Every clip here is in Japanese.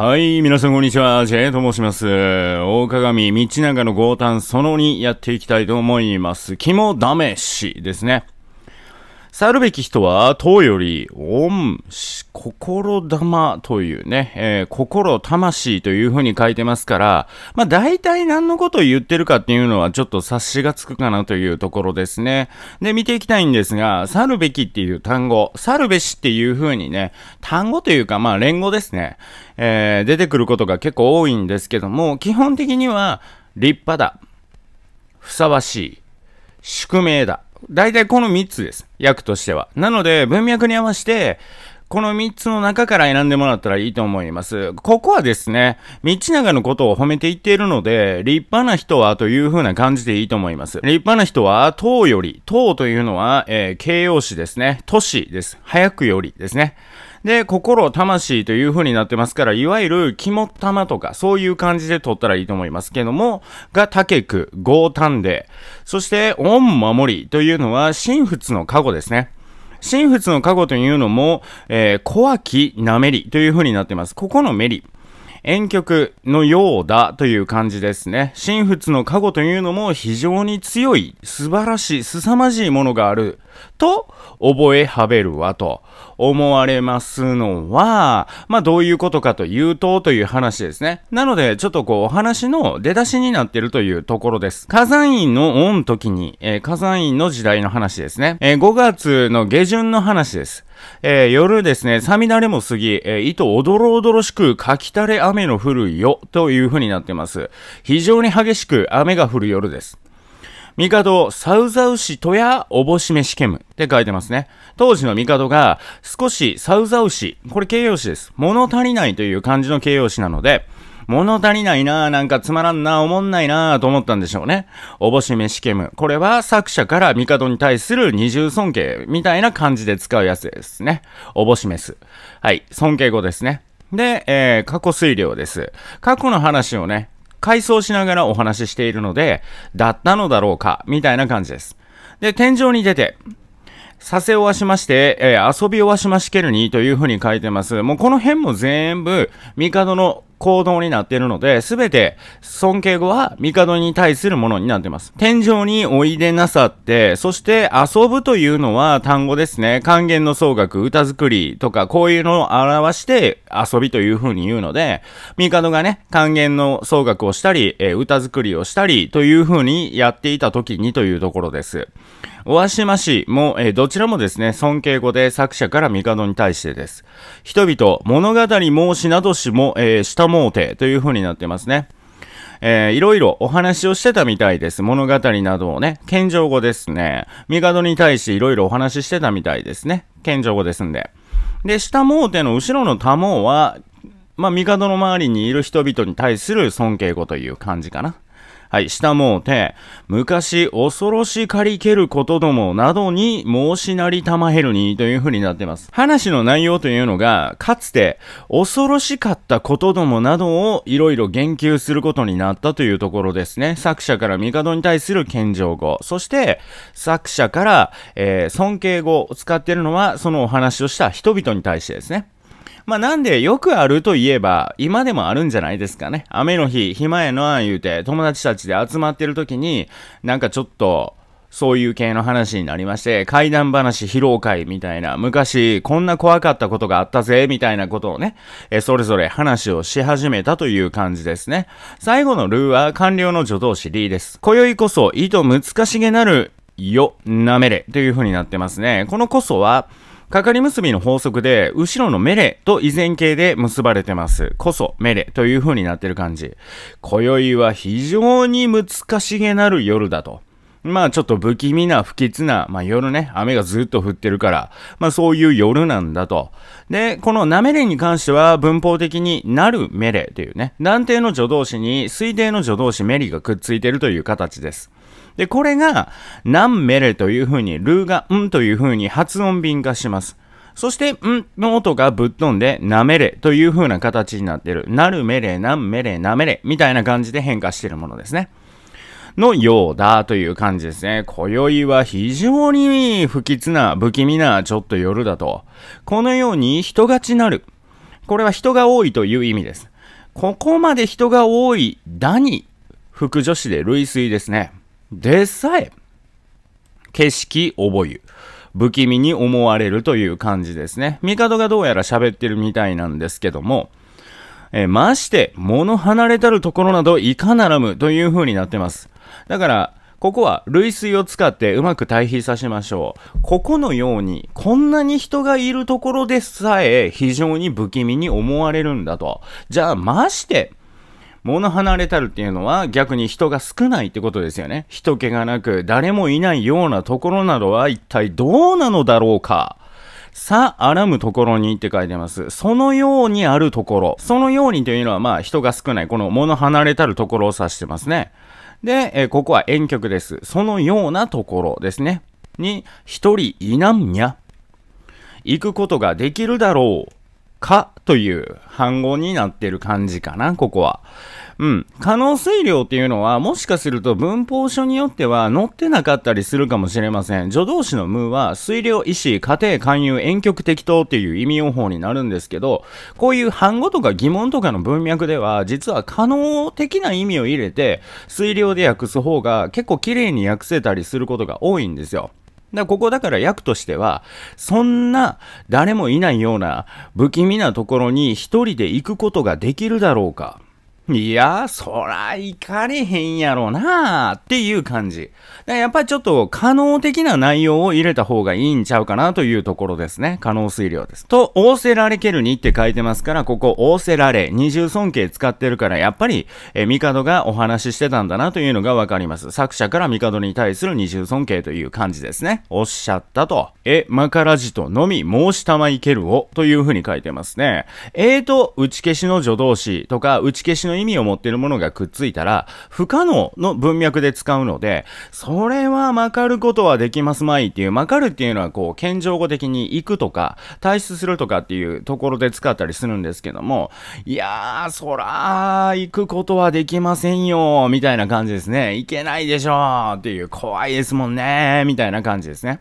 はい、皆さんこんにちは。ジェイと申します。大鏡、道長の豪胆その2やっていきたいと思います。肝試しですね。去るべき人は、とうより、おん、し、心玉というね、えー、心魂というふうに書いてますから、まあ大体何のことを言ってるかっていうのはちょっと察しがつくかなというところですね。で、見ていきたいんですが、去るべきっていう単語、去るべしっていうふうにね、単語というかまあ連語ですね、えー、出てくることが結構多いんですけども、基本的には、立派だ、ふさわしい、宿命だ、大体この3つです。訳としては。なので、文脈に合わせて、この3つの中から選んでもらったらいいと思います。ここはですね、道長のことを褒めていっているので、立派な人はという風な感じでいいと思います。立派な人は、唐より、唐というのは、えー、形容詞ですね。都市です。早くよりですね。で、心、魂という風になってますから、いわゆる肝玉とか、そういう感じで取ったらいいと思いますけども、が竹く、豪丹で、そして、恩守りというのは、神仏の加護ですね。神仏の加護というのも、えー、小きなめりという風になってます。ここのめり。遠曲のようだという感じですね。神仏の加護というのも非常に強い、素晴らしい、凄まじいものがあると覚えはべるわと思われますのは、まあどういうことかというとという話ですね。なのでちょっとこうお話の出だしになってるというところです。火山院の御時に、えー、火山院の時代の話ですね。えー、5月の下旬の話です。えー、夜ですね、サミナレも過ぎ、えー、糸おどろおどろしく、かきたれ雨の降るよ、という風になってます。非常に激しく雨が降る夜です。帝、サウザウシとや、おぼしめしけむ。って書いてますね。当時の帝が、少しサウザウシ、これ形容詞です。物足りないという感じの形容詞なので、物足りないなぁ、なんかつまらんなぁ、思んないなぁと思ったんでしょうね。おぼしめしけむ。これは作者から帝に対する二重尊敬みたいな感じで使うやつですね。おぼしめす。はい、尊敬語ですね。で、えー、過去推量です。過去の話をね、回想しながらお話ししているので、だったのだろうか、みたいな感じです。で、天井に出て、させおわしまして、えー、遊びおわしましけるにというふうに書いてます。もうこの辺も全部、帝の行動になっているので、すべて尊敬語は帝に対するものになっています。天井においでなさって、そして遊ぶというのは単語ですね。還元の総額、歌作りとか、こういうのを表して遊びという風に言うので、帝がね、還元の総額をしたり、えー、歌作りをしたりという風にやっていた時にというところです。大島しも、えー、どちらもですね、尊敬語で作者から帝に対してです。人々、物語申しなどしも、えー、モーテという風になってますね。えー、いろいろお話をしてたみたいです。物語などをね、謙譲語ですね。帝に対していろいろお話ししてたみたいですね。謙譲語ですんで。で、下も手の後ろの多毛は、まあ、帝の周りにいる人々に対する尊敬語という感じかな。はい、下もうて、昔恐ろしかりけることどもなどに申しなりたまへるにという風になってます。話の内容というのが、かつて恐ろしかったことどもなどをいろいろ言及することになったというところですね。作者から帝に対する謙譲語、そして作者から、えー、尊敬語を使っているのはそのお話をした人々に対してですね。まあ、なんで、よくあるといえば、今でもあるんじゃないですかね。雨の日、暇やなあ言うて、友達たちで集まってる時に、なんかちょっと、そういう系の話になりまして、怪談話披露会みたいな、昔こんな怖かったことがあったぜ、みたいなことをね、えそれぞれ話をし始めたという感じですね。最後のルーは官僚の助動詞 D です。今宵こそ、意図難しげなる、よ、なめれ、という風になってますね。このこそは、かかり結びの法則で、後ろのメレと依然形で結ばれてます。こそ、メレという風になってる感じ。今宵は非常に難しげなる夜だと。まあちょっと不気味な不吉な、まあ夜ね、雨がずっと降ってるから、まあそういう夜なんだと。で、このなめれに関しては文法的になるめれというね、断定の助動詞に推定の助動詞メリがくっついてるという形です。で、これが、ナンメレという風に、ルーが、んという風に発音便化します。そして、んの音がぶっ飛んで、なめれという風な形になってる。なるめれ、なんめれ、なめれ、みたいな感じで変化してるものですね。のようだという感じですね。今宵は非常に不吉な、不気味な、ちょっと夜だと。このように人がちなる。これは人が多いという意味です。ここまで人が多い、だに、副助詞で類推ですね。でさえ、景色覚え、不気味に思われるという感じですね。帝がどうやら喋ってるみたいなんですけども、えー、まして、物離れたるところなどいかならむという風になってます。だから、ここは類推を使ってうまく対比させましょう。ここのように、こんなに人がいるところでさえ非常に不気味に思われるんだと。じゃあ、まして、物離れたるっていうのは逆に人が少ないってことですよね。人気がなく誰もいないようなところなどは一体どうなのだろうか。さあ、らむところにって書いてます。そのようにあるところ。そのようにというのは、まあ、人が少ない、この物離れたるところを指してますね。で、えここは遠曲です。そのようなところですね。に、一人いなんにゃ。行くことができるだろう。かという反語になってる感じかな、ここは。うん。可能性量っていうのは、もしかすると文法書によっては載ってなかったりするかもしれません。助動詞の無は、水量、意思、家庭、勧誘、遠曲、適当っていう意味用法になるんですけど、こういう反語とか疑問とかの文脈では、実は可能的な意味を入れて、水量で訳す方が結構綺麗に訳せたりすることが多いんですよ。だここだから役としては、そんな誰もいないような不気味なところに一人で行くことができるだろうか。いやー、そら、行かれへんやろなーっていう感じ。やっぱりちょっと可能的な内容を入れた方がいいんちゃうかなというところですね。可能推量です。と、仰せられけるにって書いてますから、ここ、仰せられ、二重尊敬使ってるから、やっぱり、え、帝がお話ししてたんだなというのがわかります。作者から帝に対する二重尊敬という感じですね。おっしゃったと。え、まからじとのみ申したまいけるをというふうに書いてますね。えーと、打ち消しの助動詞とか、打ち消しの意味を持っているものがくっついたら、不可能の文脈で使うので、それはまかることはできますまいっていう、まかるっていうのはこう、謙譲語的に行くとか、退出するとかっていうところで使ったりするんですけども、いやー、そらー、行くことはできませんよ、みたいな感じですね。行けないでしょーっていう、怖いですもんねー、みたいな感じですね。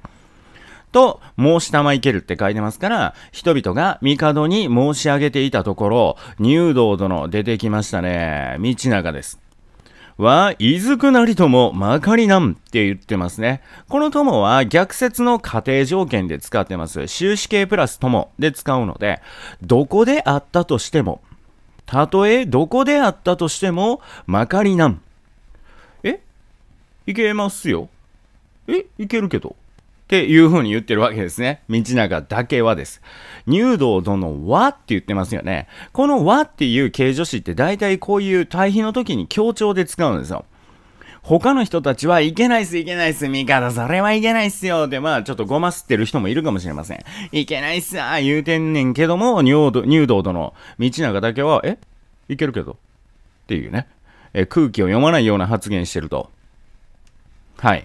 と、申したまいけるって書いてますから、人々が帝に申し上げていたところ、入道殿出てきましたね。道長です。は、いずくなりとも、まかりなんって言ってますね。この友は逆説の仮定条件で使ってます。終止形プラス友で使うので、どこであったとしても、たとえどこであったとしても、まかりなん。えいけますよ。えいけるけど。っていうふうに言ってるわけですね。道長だけはです。入道殿はって言ってますよね。この和っていう形助詞って大体こういう対比の時に強調で使うんですよ。他の人たちはいけないっす、いけないっす、味方、それはいけないっすよ。で、まあ、ちょっとごますってる人もいるかもしれません。いけないっすあ言うてんねんけども、入道、入道殿、道長だけは、えいけるけどっていうね。え、空気を読まないような発言してると。はい。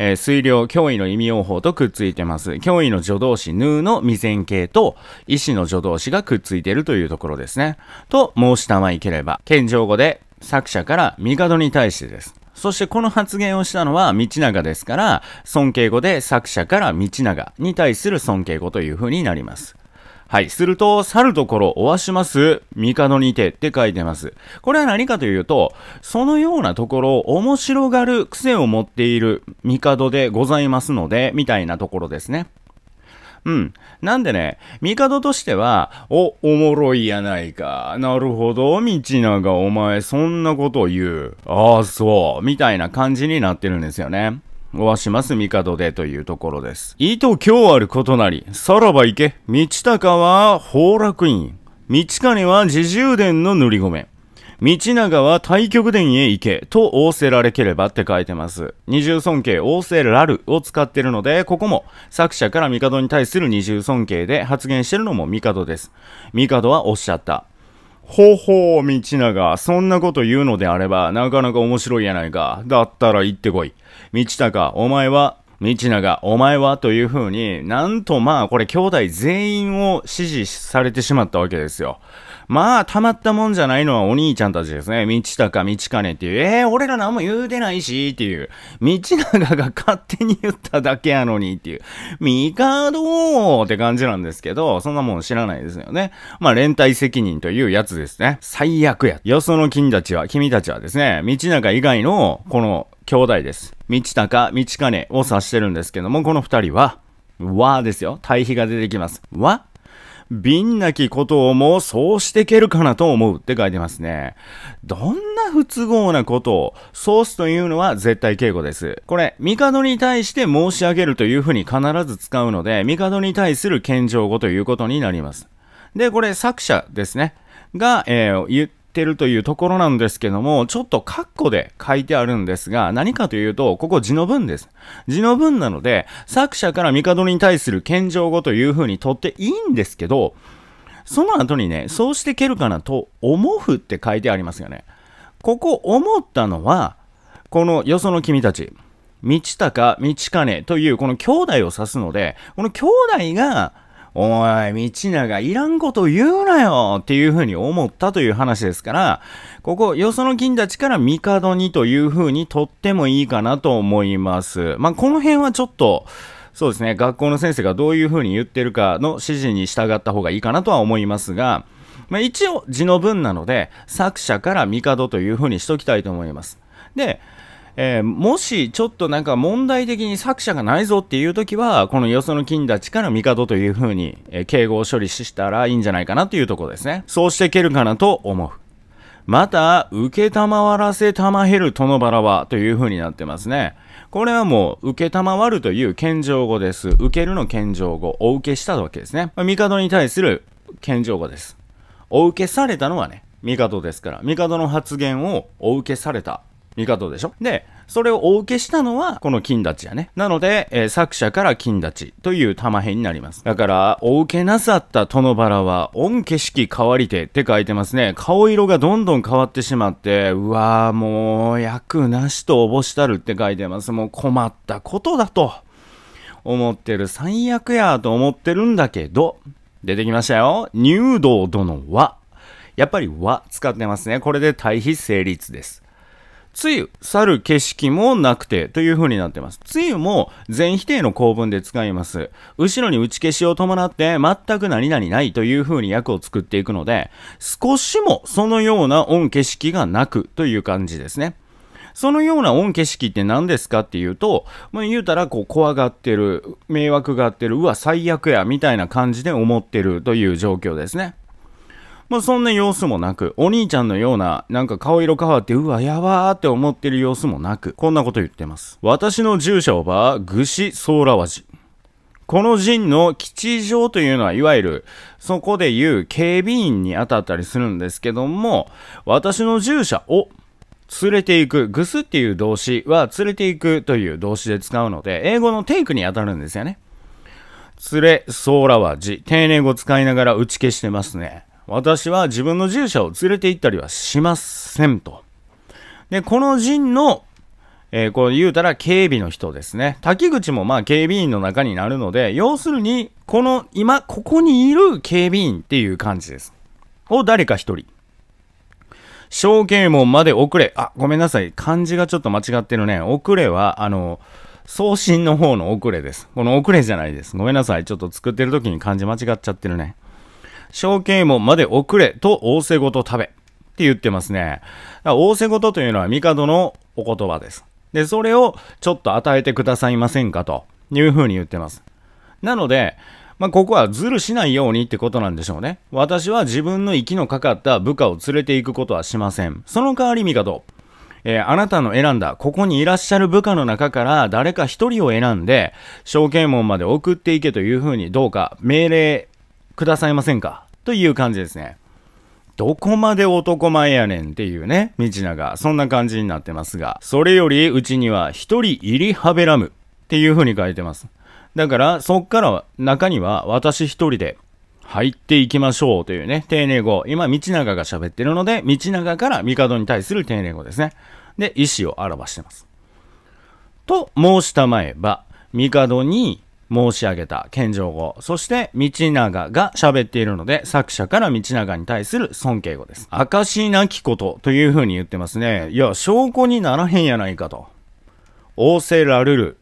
えー、水量、脅威の意味用法とくっついてます。脅威の助動詞、ヌーの未然形と、意思の助動詞がくっついているというところですね。と申したまいければ、謙譲語で作者から帝に対してです。そしてこの発言をしたのは道長ですから、尊敬語で作者から道長に対する尊敬語という風になります。はい。すると、去るところ、おわします、帝にてって書いてます。これは何かというと、そのようなところを面白がる癖を持っている帝でございますので、みたいなところですね。うん。なんでね、帝としては、お、おもろいやないか。なるほど、道長、お前、そんなことを言う。ああ、そう。みたいな感じになってるんですよね。おわします帝でというところです。意図今日あることなり、さらば行け。道高は崩落院。道金は自重伝の塗り米。道長は太極殿へ行けと仰せられければって書いてます。二重尊敬仰せらるを使ってるので、ここも作者から帝に対する二重尊敬で発言してるのも帝です。帝はおっしゃった。ほほう、道長、そんなこと言うのであれば、なかなか面白いやないか。だったら行ってこい。道高、お前は、道長、お前はという風に、なんとまあこれ兄弟全員を支持されてしまったわけですよ。まあ、たまったもんじゃないのはお兄ちゃんたちですね。道高道金っていう、えー、俺ら何も言うてないし、っていう。道長が勝手に言っただけやのに、っていう。ミカドーって感じなんですけど、そんなもん知らないですよね。まあ、連帯責任というやつですね。最悪や。よその君たちは、君たちはですね、道長以外の、この、兄弟です。道高、道金を指してるんですけども、この二人は、和ですよ。対比が出てきます。和瓶なきことをもうそうしてけるかなと思うって書いてますね。どんな不都合なことを、ソースというのは絶対敬語です。これ、帝に対して申し上げるというふうに必ず使うので、帝に対する謙譲語ということになります。で、これ作者ですね。が、えー、言ってるというところなんですけども、ちょっとカッコで書いてあるんですが、何かというと、ここ字の文です。字の文なので、作者から帝に対する謙譲語という風にとっていいんですけど、その後にね、そうしてけるかなと、思うって書いてありますよね。ここ思ったのは、このよその君たち、道高、道金というこの兄弟を指すので、この兄弟が、おい、道長いらんこと言うなよっていうふうに思ったという話ですから、ここ、よその金たちから帝にというふうにとってもいいかなと思います。まあ、この辺はちょっと、そうですね、学校の先生がどういうふうに言ってるかの指示に従った方がいいかなとは思いますが、まあ、一応字の文なので、作者から帝というふうにしときたいと思います。で、えー、もしちょっとなんか問題的に作者がないぞっていう時は、このよその金立ちから帝という風に、えー、敬語を処理したらいいんじゃないかなというところですね。そうしていけるかなと思う。また、受けたまわらせたまへる殿原はという風になってますね。これはもう、受けたまわるという謙譲語です。受けるの謙譲語。お受けしたわけですね。帝に対する謙譲語です。お受けされたのはね、帝ですから、帝の発言をお受けされた味方でしょで、それをお受けしたのは、この金立ちやね。なので、えー、作者から金立ちという玉編になります。だから、お受けなさった殿バラは、御景色変わりてって書いてますね。顔色がどんどん変わってしまって、うわーもう、役なしとおぼしたるって書いてます。もう困ったことだと。思ってる最悪やと思ってるんだけど、出てきましたよ。入道殿は、やっぱり和使ってますね。これで対比成立です。つゆ、去る景色もなくてという風になってます。つゆも全否定の構文で使います。後ろに打ち消しを伴って全く何々ないという風に訳を作っていくので、少しもそのような恩景色がなくという感じですね。そのような恩景色って何ですかっていうと、まあ、言うたらこう怖がってる、迷惑がってる、うわ最悪やみたいな感じで思ってるという状況ですね。まそんな様子もなく、お兄ちゃんのような、なんか顔色変わって、うわ、やばーって思ってる様子もなく、こんなこと言ってます。私の住所は、ぐしソーラワジ。この陣の吉祥というのは、いわゆる、そこで言う警備員に当たったりするんですけども、私の従者を、連れていく、ぐすっていう動詞は連れていくという動詞で使うので、英語のテイクに当たるんですよね。連れ、ソーラワジ。丁寧語使いながら打ち消してますね。私は自分の従者を連れて行ったりはしませんと。で、この陣の、えー、こう言うたら警備の人ですね。滝口もまあ警備員の中になるので、要するに、この今、ここにいる警備員っていう感じです。を誰か一人。小啓門まで遅れ。あ、ごめんなさい。漢字がちょっと間違ってるね。遅れは、あの、送信の方の遅れです。この遅れじゃないです。ごめんなさい。ちょっと作ってる時に漢字間違っちゃってるね。小啓門まで遅れと仰せごと食べって言ってますね。仰せごとというのは帝のお言葉です。で、それをちょっと与えてくださいませんかというふうに言ってます。なので、まあ、ここはズルしないようにってことなんでしょうね。私は自分の息のかかった部下を連れて行くことはしません。その代わり帝、えー、あなたの選んだ、ここにいらっしゃる部下の中から誰か一人を選んで、証券門まで送っていけというふうにどうか命令くださいませんかという感じですね。どこまで男前やねんっていうね、道長。そんな感じになってますが、それよりうちには一人入りはべらむっていう風に書いてます。だから、そっから中には私一人で入っていきましょうというね、丁寧語。今、道長が喋ってるので、道長から帝に対する丁寧語ですね。で、意思を表してます。と申したまえば、帝に申し上げた謙譲語、そして道長が喋っているので、作者から道長に対する尊敬語です。証なきことという風に言ってますね。いや、証拠にならへんやないかと。仰せられる。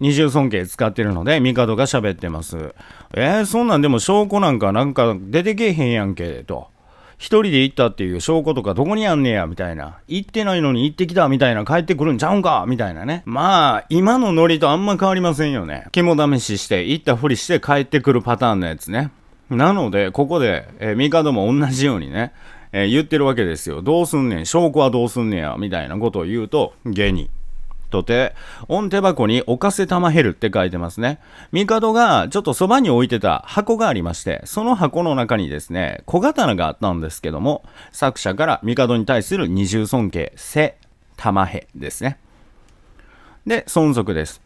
二重尊敬使ってるので、帝が喋ってます。えー、そんなんでも証拠なんかなんか出てけへんやんけ、と。一人で行ったっていう証拠とかどこにあんねや、みたいな。行ってないのに行ってきた、みたいな。帰ってくるんちゃうんか、みたいなね。まあ、今のノリとあんま変わりませんよね。肝試しして、行ったふりして帰ってくるパターンのやつね。なので、ここで、えー、帝も同じようにね、えー、言ってるわけですよ。どうすんねん、証拠はどうすんねや、みたいなことを言うと、下に。とて、音手箱に置かせたまへるって書いてますね。帝がちょっとそばに置いてた箱がありまして、その箱の中にですね、小刀があったんですけども、作者から帝に対する二重尊敬、せ、玉へですね。で、存続です。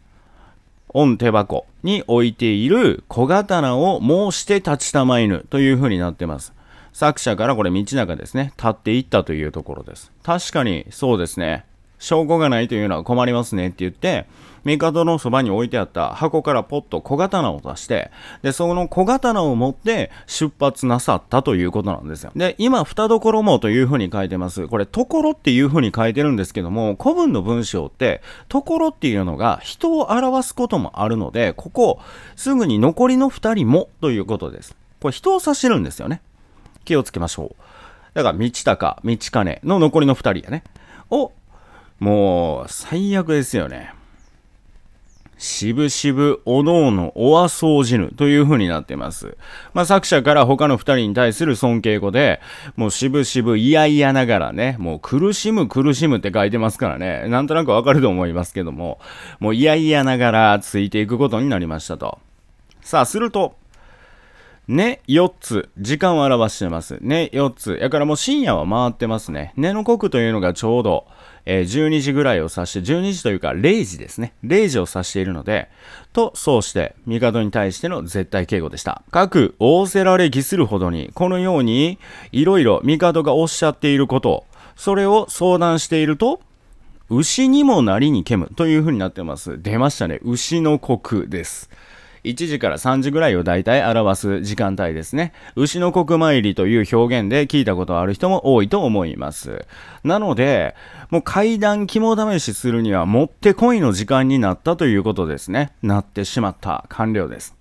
御手箱に置いている小刀を申して立ちたま犬という風になってます。作者からこれ道中ですね、立っていったというところです。確かにそうですね。証拠がないというのは困りますねって言って、帝のそばに置いてあった箱からポッと小刀を出して、で、その小刀を持って出発なさったということなんですよ。で、今、二所もというふうに書いてます。これ、ところっていうふうに書いてるんですけども、古文の文章って、ところっていうのが人を表すこともあるので、ここ、すぐに残りの二人もということです。これ、人を指してるんですよね。気をつけましょう。だから、道高、道金の残りの二人やね。をもう、最悪ですよね。しぶしぶ、おのおの、おあそうじぬという風になってます。まあ、作者から他の二人に対する尊敬語で、もうしぶしぶ、いやいやながらね、もう苦しむ苦しむって書いてますからね、なんとなくわかると思いますけども、もういやいやながらついていくことになりましたと。さあ、すると、ね四つ。時間を表してます。ね四つ。やからもう深夜は回ってますね。ねの刻というのがちょうど、えー、12時ぐらいを指して、12時というか0時ですね。0時を指しているので、と、そうして、帝に対しての絶対敬語でした。各仰せられ儀するほどに、このように、いろいろ帝がおっしゃっていることそれを相談していると、牛にもなりにけむという風になってます。出ましたね。牛の国です。1時から3時ぐらいを大体表す時間帯ですね。牛の国参りという表現で聞いたことある人も多いと思います。なので、もう階段肝試しするにはもってこいの時間になったということですね。なってしまった。完了です。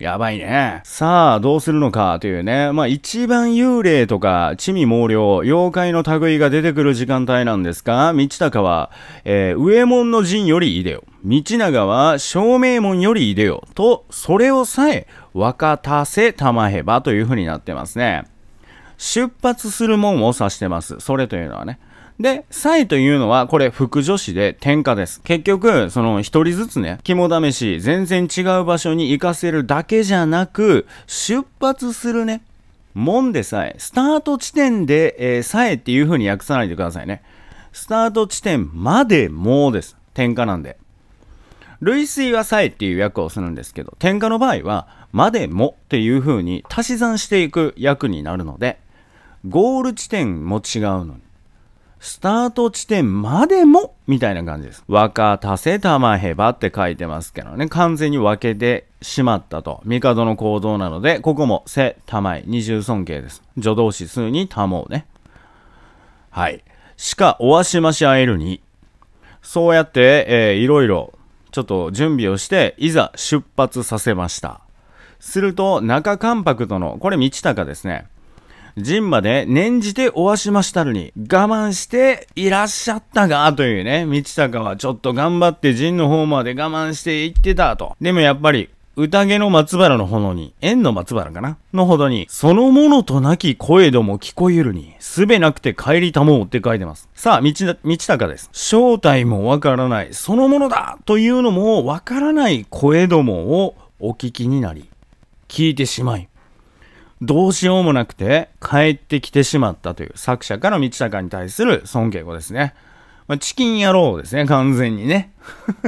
やばいね。さあ、どうするのかというね。まあ一番幽霊とか、地味猛霊、妖怪の類が出てくる時間帯なんですか道高は、えー、上門の陣よりいでよ。道長は正明門よりいでよ。と、それをさえ、若たせ玉へばという風になってますね。出発する門を指してます。それというのはね。で、えというのは、これ、副助詞で天下です。結局、その、一人ずつね、肝試し、全然違う場所に行かせるだけじゃなく、出発するね、門でさえ、スタート地点で、えー、さえっていう風に訳さないでくださいね。スタート地点までもです。転嫁なんで。類推はさえっていう訳をするんですけど、転嫁の場合は、までもっていう風に足し算していく訳になるので、ゴール地点も違うのに。スタート地点までも、みたいな感じです。若せ瀬玉へばって書いてますけどね、完全に分けてしまったと。帝の行動なので、ここも瀬まえ、二重尊敬です。助動詞数にもうね。はい。しか、おわしましあえるに。そうやって、えー、いろいろ、ちょっと準備をして、いざ出発させました。すると、中関白との、これ道高ですね。人馬で念じておわしましたるに、我慢していらっしゃったが、というね、道高はちょっと頑張って人の方まで我慢していってたと。でもやっぱり、宴の松原の炎に、縁の松原かなのほどに、そのものとなき声ども聞こゆるに、すべなくて帰りたもうって書いてます。さあ、道、道高です。正体もわからない、そのものだというのもわからない声どもをお聞きになり、聞いてしまい、どうしようもなくて帰ってきてしまったという作者から道高に対する尊敬語ですね。まあ、チキン野郎ですね、完全にね。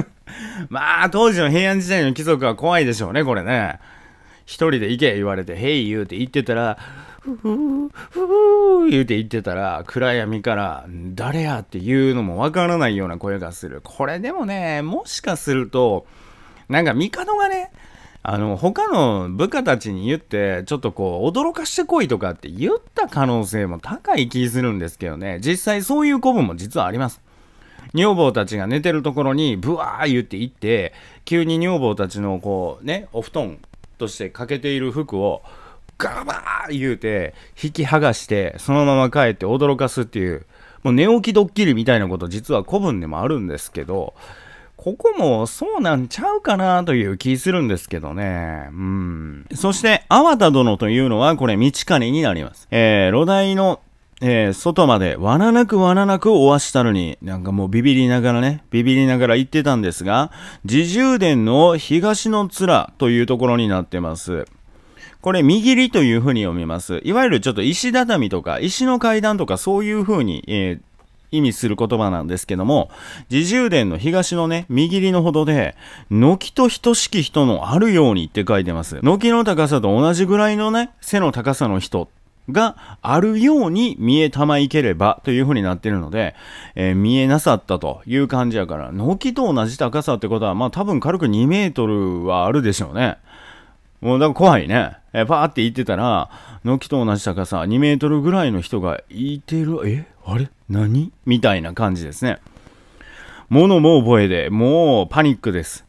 まあ、当時の平安時代の貴族は怖いでしょうね、これね。一人で行け言われて、へい言うて言ってたら、ふふふ言うて言ってたら、暗闇から、誰やっていうのもわからないような声がする。これでもね、もしかすると、なんか帝がね、あの、他の部下たちに言って、ちょっとこう、驚かしてこいとかって言った可能性も高い気するんですけどね、実際そういう子分も実はあります。女房たちが寝てるところに、ブワー言って行って、急に女房たちのこう、ね、お布団としてかけている服を、ガバー言うて、引き剥がして、そのまま帰って驚かすっていう、もう寝起きドッキリみたいなこと実は古文でもあるんですけど、ここもそうなんちゃうかなという気するんですけどね。うん。そして、アワタ殿というのは、これ、道金になります。えー、炉台のえー、外まで、わらなくわらなくおわしたのに、なんかもうビビりながらね、ビビりながら行ってたんですが、自重殿の東の面というところになってます。これ、右りという風に読みます。いわゆるちょっと石畳とか、石の階段とか、そういう風に、えー意味する言葉なんですけども、自重殿の東のね、右利のほどで、軒と等しき人のあるようにって書いてます。軒の高さと同じぐらいのね、背の高さの人があるように見えたまいければというふうになってるので、えー、見えなさったという感じやから、軒と同じ高さってことは、まあ多分軽く2メートルはあるでしょうね。もうなんか怖いね。えー、ーって言ってたら、軒と同じ高さ、2メートルぐらいの人がいてる、えあれ何みたいな感じですね。物も覚えで、もうパニックです。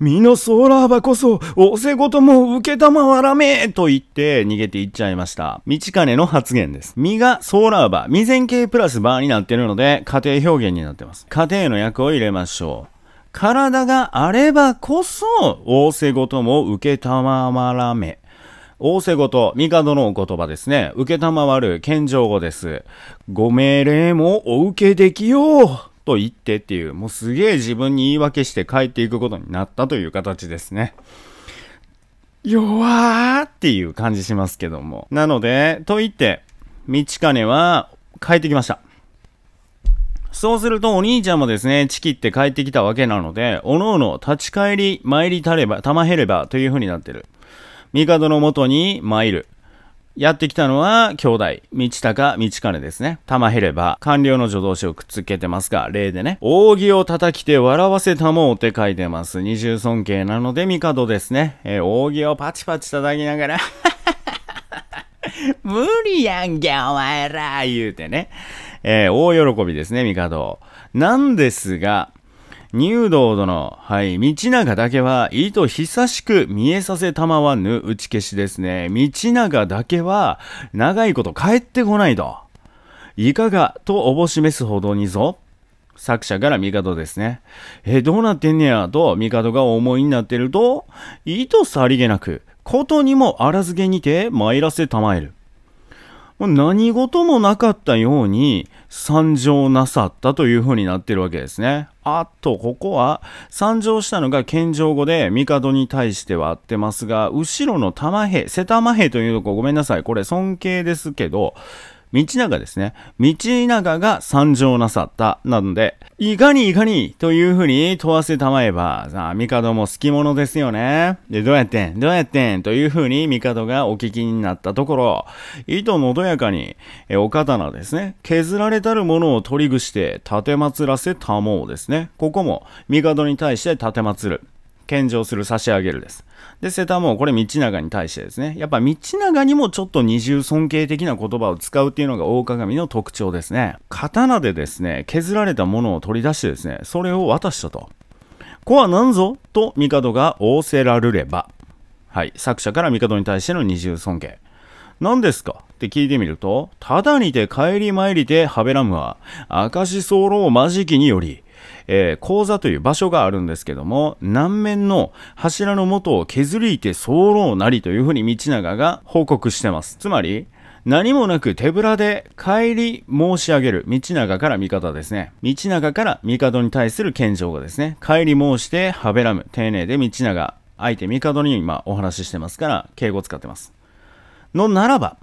身のソーラーばこそ、おせごとも受けたまわらめと言って逃げていっちゃいました。道金の発言です。身がソーラーば、未然形プラスバーになってるので、家庭表現になってます。家庭の役を入れましょう。体があればこそ、仰せごとも受けたまらめ。仰せごと、帝のお言葉ですね。受けたまわる、謙譲語です。ご命令もお受けできようと言ってっていう、もうすげえ自分に言い訳して帰っていくことになったという形ですね。弱ーっていう感じしますけども。なので、と言って、道金は帰ってきました。そうするとお兄ちゃんもですね、チキって帰ってきたわけなので、おのおの立ち返り、参りたれば、玉減ればという風になってる。帝のもとに参る。やってきたのは兄弟、道高、道金ですね。玉減れば、官僚の助動詞をくっつけてますが、例でね。扇を叩きて笑わせたもうって書いてます。二重尊敬なので、帝ですね。えー、扇をパチパチ叩きながら、無理やんけ、お前ら言うてね。えー、大喜びですね、帝。なんですが、入道殿、はい、道長だけは、意図久しく見えさせたまわぬ打ち消しですね。道長だけは、長いこと帰ってこないと。いかがとおぼしめすほどにぞ。作者から帝ですね。え、どうなってんねやと、帝がお思いになってると、意図さりげなく、ことにもあらずげにて参らせたまえる。何事もなかったように参上なさったというふうになってるわけですね。あっと、ここは参上したのが謙譲語で帝に対してはあってますが、後ろの玉兵、瀬玉兵というとこごめんなさい。これ尊敬ですけど、道長ですね。道長が参上なさった。なので、いかにいかにというふうに問わせたまえば、さあ、帝も好き者ですよね。で、どうやってんどうやってんというふうに帝がお聞きになったところ、図のどやかに、え、お刀ですね。削られたるものを取りぐして、立て祭らせたもうですね。ここも、帝に対して立て祭る。献上する差し上げるです。で、瀬田もこれ道長に対してですね、やっぱ道長にもちょっと二重尊敬的な言葉を使うっていうのが大鏡の特徴ですね。刀でですね、削られたものを取り出してですね、それを渡したと。子は何ぞと帝が仰せられれば。はい、作者から帝に対しての二重尊敬。何ですかって聞いてみると、ただにて帰り参りてはべらむは、明石候をまじきにより、えー、講座という場所があるんですけども、南面の柱の元を削りいて候なりというふうに道長が報告してます。つまり、何もなく手ぶらで帰り申し上げる。道長から味方ですね。道長から帝に対する献上がですね、帰り申してはべらむ。丁寧で道長、相手帝に今お話ししてますから、敬語使ってます。のならば、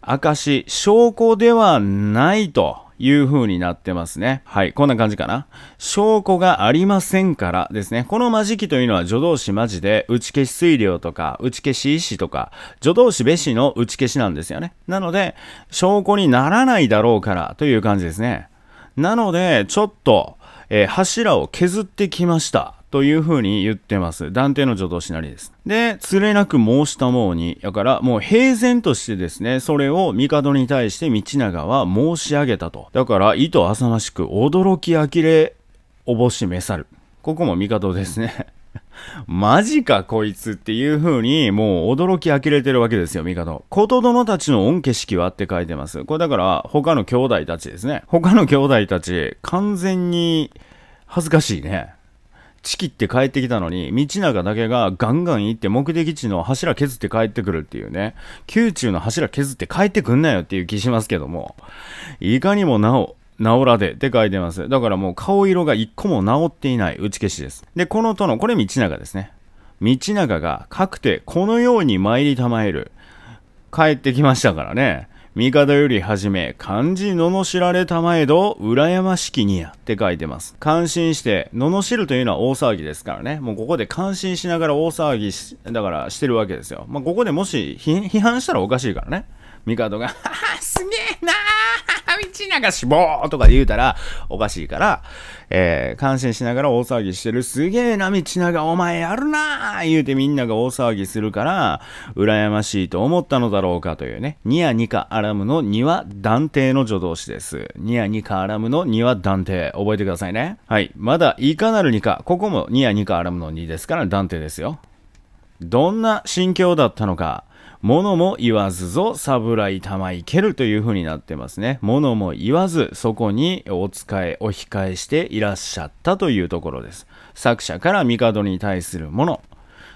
証、証拠ではないという風になってますね。はい。こんな感じかな。証拠がありませんからですね。このマジキというのは助動詞マジで、打ち消し推量とか、打ち消し意思とか、助動詞べしの打ち消しなんですよね。なので、証拠にならないだろうからという感じですね。なので、ちょっと、えー、柱を削ってきました。というふうに言ってます。断定の助動詞なりです。で、つれなく申したもうに。だから、もう平然としてですね、それを帝に対して道長は申し上げたと。だから、意図浅ましく、驚き呆れ、おぼしめさる。ここも帝ですね。マジかこいつっていう風に、もう驚き呆れてるわけですよ、帝。こと殿たちの恩景色はって書いてます。これだから、他の兄弟たちですね。他の兄弟たち、完全に恥ずかしいね。ちきって帰ってきたのに、道長だけがガンガン行って目的地の柱削って帰ってくるっていうね、宮中の柱削って帰ってくんなよっていう気しますけども、いかにもなお、おらでって書いてます。だからもう顔色が一個も治っていない打ち消しです。で、この殿、これ道長ですね。道長がかくてこのように参りたまえる。帰ってきましたからね。味方よりはじめ、漢字罵られたまえど、羨ましきにやって書いてます。感心して、罵るというのは大騒ぎですからね。もうここで感心しながら大騒ぎし、だからしてるわけですよ。まあ、ここでもし批判したらおかしいからね。味方が、はは、すげえなー 道長死亡とか言うたらおかしいから、えー、感心しながら大騒ぎしてる。すげえな、道長、お前やるなー言うてみんなが大騒ぎするから、羨ましいと思ったのだろうかというね。ニヤニカアラムのニは断定の助動詞です。ニヤニカアラムのニは断定。覚えてくださいね。はい。まだ、いかなるニか。ここもニヤニカアラムのニですから断定ですよ。どんな心境だったのか。物も言わずぞ、侍マいけるという風になってますね。物も言わず、そこにお使い、お控えしていらっしゃったというところです。作者から帝に対するもの。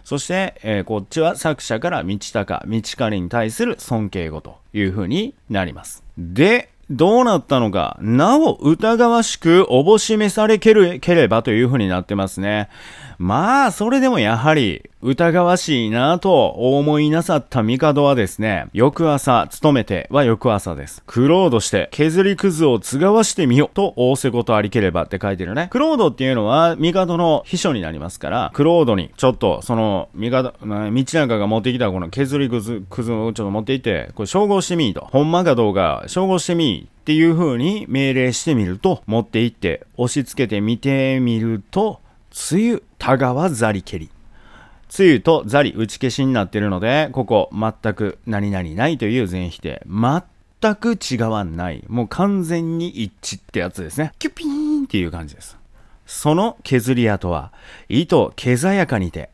そして、えー、こっちは作者から道高、道狩に対する尊敬語という風になります。で、どうなったのか、なお疑わしくおぼしめされければという風になってますね。まあ、それでもやはり、疑わしいなぁと思いなさった帝はですね、翌朝、勤めては翌朝です。クロードして、削りくずを継がわしてみよと仰せことありければって書いてるね。クロードっていうのは、帝の秘書になりますから、クロードに、ちょっと、その、帝、まあ、道長が持ってきたこの削りくず、くずをちょっと持っていって、これ照合してみいと。ほんまかどうか、照合してみい。っていう風に命令してみると、持っていって、押し付けてみてみると、梅雨、たがわざりけり。つゆとザリ打ち消しになってるので、ここ、全く何々ないという全否定。全く違わない。もう完全に一致ってやつですね。キュピーンっていう感じです。その削り跡は、糸けざやかにて、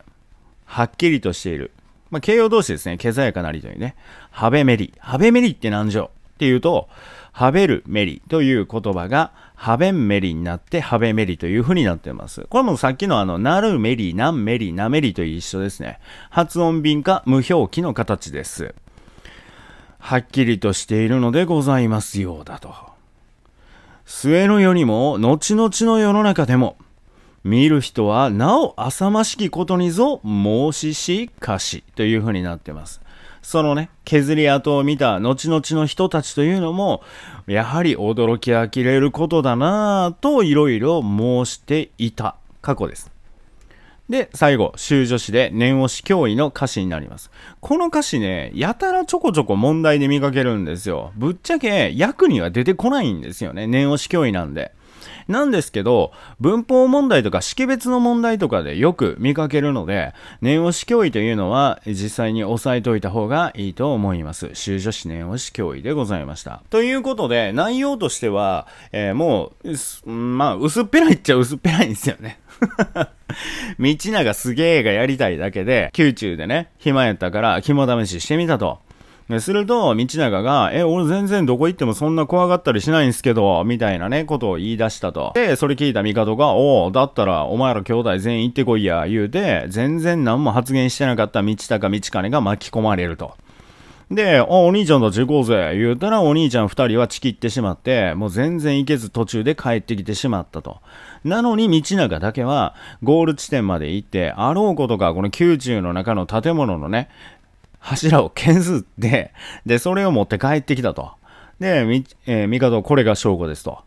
はっきりとしている。まあ、形容動詞ですね。けざやかなりというね。はべめり。はべめりって何条っていうと、はべるめりという言葉が、ハベンメリになって、ハベメリという風になってます。これもさっきのあの、なるメリ、なんメリ、なメリと一緒ですね。発音便か無表記の形です。はっきりとしているのでございますようだと。末の世にも、後々の世の中でも、見る人はなお浅ましきことにぞ申ししかしという風になってます。そのね、削り跡を見た後々の人たちというのも、やはり驚き呆れることだなぁといろいろ申していた過去です。で、最後、修助詞で念押し脅威の歌詞になります。この歌詞ね、やたらちょこちょこ問題で見かけるんですよ。ぶっちゃけ役には出てこないんですよね。念押し脅威なんで。なんですけど、文法問題とか識別の問題とかでよく見かけるので、念押し脅威というのは実際に押さえておいた方がいいと思います。修助詞念押し脅威でございました。ということで、内容としては、えー、もう、まあ、薄っぺらいっちゃ薄っぺらいんですよね。道長すげえがやりたいだけで、宮中でね、暇やったから肝試ししてみたと。すると、道長が、え、俺全然どこ行ってもそんな怖がったりしないんすけど、みたいなね、ことを言い出したと。で、それ聞いた帝が、おお、だったら、お前ら兄弟全員行ってこいや、言うて、全然何も発言してなかった道高道金が巻き込まれると。で、おお兄ちゃんたち行こうぜ、言うたらお兄ちゃん二人はちきってしまって、もう全然行けず途中で帰ってきてしまったと。なのに道長だけは、ゴール地点まで行って、あろうことか、この宮中の中の建物のね、柱を削って、で、それを持って帰ってきたと。で、み、えー、帝、これが証拠ですと。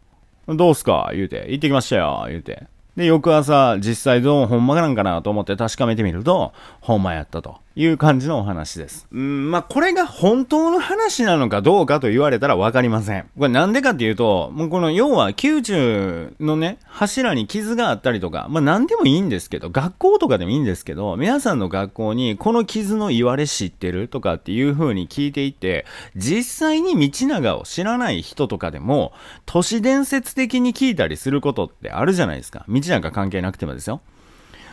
どうすか言うて、行ってきましたよ、言うて。で、翌朝、実際どう、もほんまなんかなと思って確かめてみると、ほんまやったと。いう感じのお話です。うん、まあ、これが本当の話なのかどうかと言われたらわかりません。これなんでかっていうと、もうこの要は宮中のね、柱に傷があったりとか、まあ何でもいいんですけど、学校とかでもいいんですけど、皆さんの学校にこの傷の言われ知ってるとかっていう風に聞いていて、実際に道長を知らない人とかでも、都市伝説的に聞いたりすることってあるじゃないですか。道長関係なくてもですよ。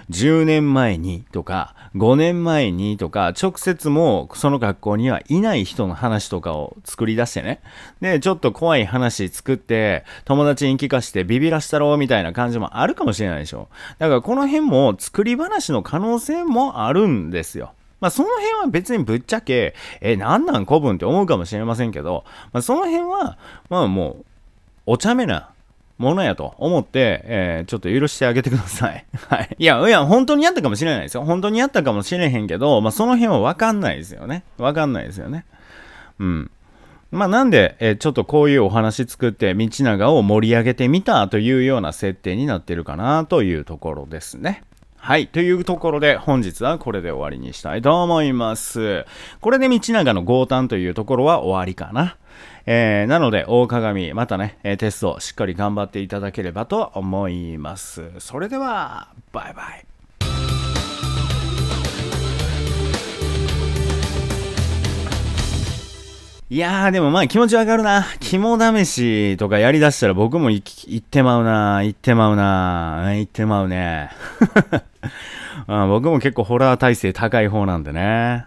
10年前にとか、5年前にとか、直接もその学校にはいない人の話とかを作り出してね。で、ちょっと怖い話作って、友達に聞かせてビビらしたろうみたいな感じもあるかもしれないでしょ。だからこの辺も作り話の可能性もあるんですよ。まあ、その辺は別にぶっちゃけ、え、なんなん古文って思うかもしれませんけど、まあ、その辺は、まあもう、お茶目なものやと思って、えー、ちょっと許してあげてください。はい。いや、いや、本当にやったかもしれないですよ。本当にやったかもしれへんけど、まあ、その辺はわかんないですよね。わかんないですよね。うん。まあ、なんで、えー、ちょっとこういうお話作って、道長を盛り上げてみたというような設定になってるかなというところですね。はい。というところで、本日はこれで終わりにしたいと思います。これで道長の強端というところは終わりかな。えー、なので、大鏡、またね、えテストしっかり頑張っていただければと思います。それでは、バイバイ。いやーでもまあ気持ちわかるな。肝試しとかやりだしたら僕も行ってまうな。行ってまうな。行ってまうねうん。僕も結構ホラー耐性高い方なんでね。